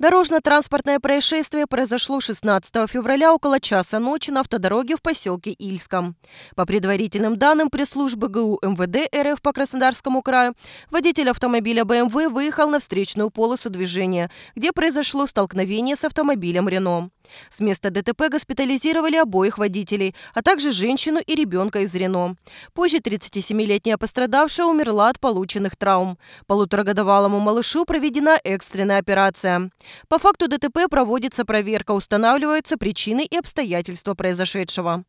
Дорожно-транспортное происшествие произошло 16 февраля около часа ночи на автодороге в поселке Ильском. По предварительным данным пресс-службы ГУ МВД РФ по Краснодарскому краю, водитель автомобиля БМВ выехал на встречную полосу движения, где произошло столкновение с автомобилем «Рено». С места ДТП госпитализировали обоих водителей, а также женщину и ребенка из Рено. Позже 37-летняя пострадавшая умерла от полученных травм. Полуторагодовалому малышу проведена экстренная операция. По факту ДТП проводится проверка, устанавливаются причины и обстоятельства произошедшего.